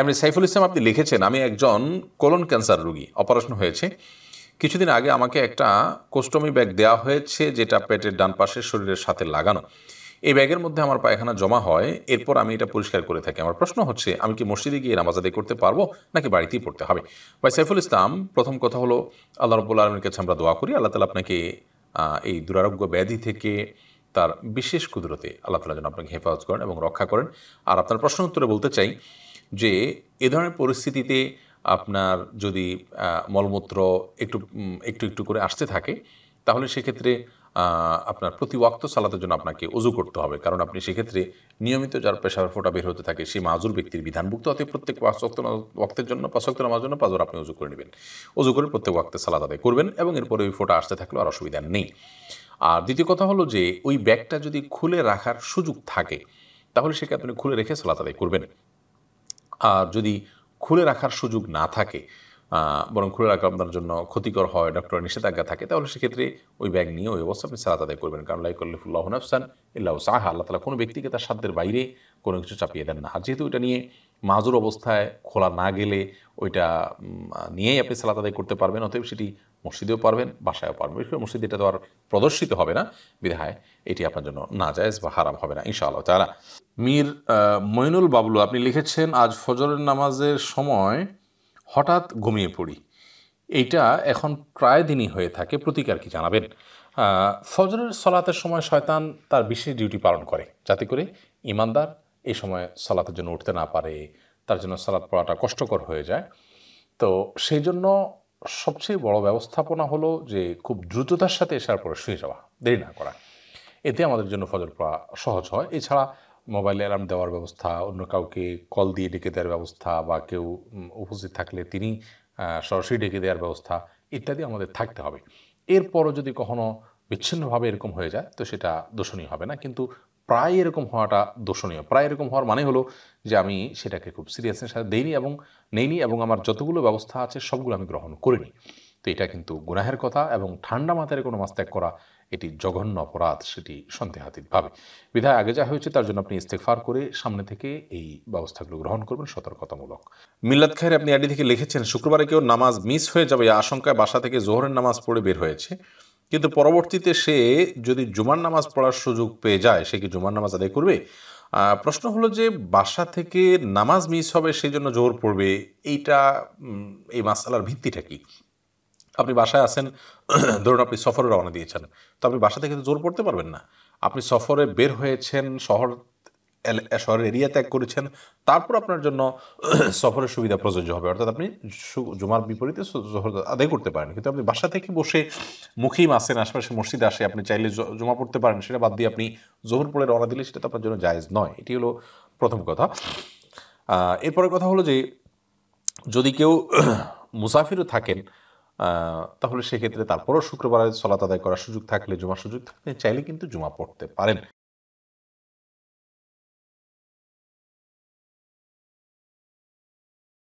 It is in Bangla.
এমনি সাইফুল ইসলাম আপনি লিখেছেন আমি একজন কোলন ক্যান্সার রোগী অপারেশন হয়েছে কিছুদিন আগে আমাকে একটা কোস্টমি ব্যাগ দেওয়া হয়েছে যেটা পেটের ডান পাশের শরীরের সাথে লাগানো এই ব্যাগের মধ্যে আমার পায়খানা জমা হয় এরপর আমি এটা পরিষ্কার করে থাকি আমার প্রশ্ন হচ্ছে আমি কি মসজিদে গিয়ে নামাজ আদায় করতে পারবো নাকি বাড়িতেই পড়তে হবে ভাই সাইফুল ইসলাম প্রথম কথা হলো আল্লাহ রব্বুল আলমীর কাছে আমরা দোয়া করি আল্লাহ তালা আপনাকে এই দুরারোগ্য ব্যাধি থেকে তার বিশেষ কুদরতে আল্লাহ তালা যেন আপনাকে হেফাজত করেন এবং রক্ষা করেন আর আপনার প্রশ্ন উত্তরে বলতে চাই যে এ ধরনের পরিস্থিতিতে আপনার যদি মলমূত্র একটু একটু একটু করে আসতে থাকে তাহলে সেক্ষেত্রে আপনার প্রতি ওয়াক্ত সালাতের জন্য আপনাকে অজু করতে হবে কারণ আপনি সেক্ষেত্রে নিয়মিত যার পেশার ফোটা বের হতে থাকে সেই মাজুর ব্যক্তির বিধানভুক্ত অতএব প্রত্যেক ওয়াক্তের জন্য পাশক্ত নামার জন্য পাঁচবার আপনি অজু করে নেবেন অজু করে প্রত্যেক ওয়াক্তে সালাদ আদায় করবেন এবং এরপরে ওই ফোটা আসতে থাকলেও আর অসুবিধা নেই আর দ্বিতীয় কথা হলো যে ওই ব্যাগটা যদি খুলে রাখার সুযোগ থাকে তাহলে সেকে আপনি খুলে রেখে সালাত আদায় করবেন আর যদি খুলে রাখার সুযোগ না থাকে বরং খুলে রাখা আপনার জন্য ক্ষতিকর হয় ডক্টরের নিষেধাজ্ঞা থাকে তাহলে সেক্ষেত্রে ওই ব্যাগ নিয়ে ওই অবস্থা আপনি সারা তাদের করবেন কারণ লাইকুল্লাহ হাফসান ইল্লাহ সাহা আল্লাহ তালা কোনো ব্যক্তিকে তার সাধ্যের বাইরে কোনো কিছু চাপিয়ে দেন না আর যেহেতু ওইটা নিয়ে মাজুর অবস্থায় খোলা না গেলে ওইটা নিয়েই আপনি সালাত আদায় করতে পারবেন অতএব সেটি মসজিদেও পারবেন বাসায়ও পারবেন বিশেষ করে মসজিদে এটা তো আর প্রদর্শিত হবে না বিধায় এটি আপনার জন্য না যায়জ বা হারাম হবে না ইনশাআল্লাহ তারা মীর মইনুল বাবলু আপনি লিখেছেন আজ ফজরের নামাজের সময় হঠাৎ ঘুমিয়ে পড়ি এইটা এখন প্রায় দিনই হয়ে থাকে প্রতিকার কি জানাবেন ফজরের সলাতের সময় শয়তান তার বিশেষ ডিউটি পালন করে যাতে করে ইমানদার এই সময় সলাতের জন্য উঠতে না পারে তার জন্য সলাৎ পড়াটা কষ্টকর হয়ে যায় তো সেই জন্য সবচেয়ে বড় ব্যবস্থাপনা হলো যে খুব দ্রুততার সাথে এসার পরে শুয়ে যাওয়া দেরি না করা এতে আমাদের জন্য ফজর পড়া সহজ হয় এছাড়া মোবাইলে অ্যালার্ম দেওয়ার ব্যবস্থা অন্য কাউকে কল দিয়ে ডেকে দেওয়ার ব্যবস্থা বা কেউ উপস্থিত থাকলে তিনি সরাসরি ডেকে দেওয়ার ব্যবস্থা ইত্যাদি আমাদের থাকতে হবে এরপরও যদি কখনও বিচ্ছিন্নভাবে এরকম হয়ে যায় তো সেটা দোষণীয় হবে না কিন্তু প্রায় এরকম হওয়াটা দোষণীয় প্রায় এরকম হওয়ার মানে হলো যে আমি সেটাকে খুব সিরিয়াসনেস সাথে দেইনি এবং নেইনি এবং আমার যতগুলো ব্যবস্থা আছে সবগুলো আমি গ্রহণ করিনি তো এটা কিন্তু গুনাহের কথা এবং ঠান্ডা মাথায় কোনো মাছ ত্যাগ করা এটি জঘন্য অপরাধ সেটি সন্দেহাতীতভাবে বিধায় আগে যা হয়েছে তার জন্য আপনি ইস্তেকফার করে সামনে থেকে এই ব্যবস্থাগুলো গ্রহণ করবেন সতর্কতামূলক মিল্লাত খায়ের আপনি আইডি থেকে লিখেছেন শুক্রবারে কেউ নামাজ মিস হয়ে যাবে আশঙ্কায় বাসা থেকে জোহরের নামাজ পড়ে বের হয়েছে কিন্তু পরবর্তীতে সে যদি জুমার নামাজ পড়ার সুযোগ পেয়ে যায় সে কি জুমার নামাজ আদায় করবে প্রশ্ন হলো যে বাসা থেকে নামাজ মিস হবে সেই জন্য জোর পড়বে এইটা এই মাসালার ভিত্তিটা কি আপনি বাসায় আছেন ধরুন আপনি সফরে রওনা দিয়েছেন তো আপনি বাসা থেকে জোর পড়তে পারবেন না আপনি সফরে বের হয়েছেন শহর শহরের এরিয়া ত্যাগ করেছেন তারপর আপনার জন্য সফরের সুবিধা প্রযোজ্য হবে অর্থাৎ আপনি জুমার বিপরীতে আদায় করতে পারেন কিন্তু আপনি বাসা থেকে বসে মুখিম আসেন আশেপাশে মসজিদ আসে আপনি চাইলে জমা পড়তে পারেন সেটা বাদ দিয়ে আপনি জোহর পড়ে রওনা দিলে সেটা তো আপনার জন্য জায়েজ নয় এটি হলো প্রথম কথা এরপরের কথা হলো যে যদি কেউ মুসাফিরও থাকেন তাহলে সেক্ষেত্রে তারপরও শুক্রবারে সলাত আদায় করার সুযোগ থাকলে জুমার সুযোগ থাকলে চাইলে কিন্তু জুমা পড়তে পারেন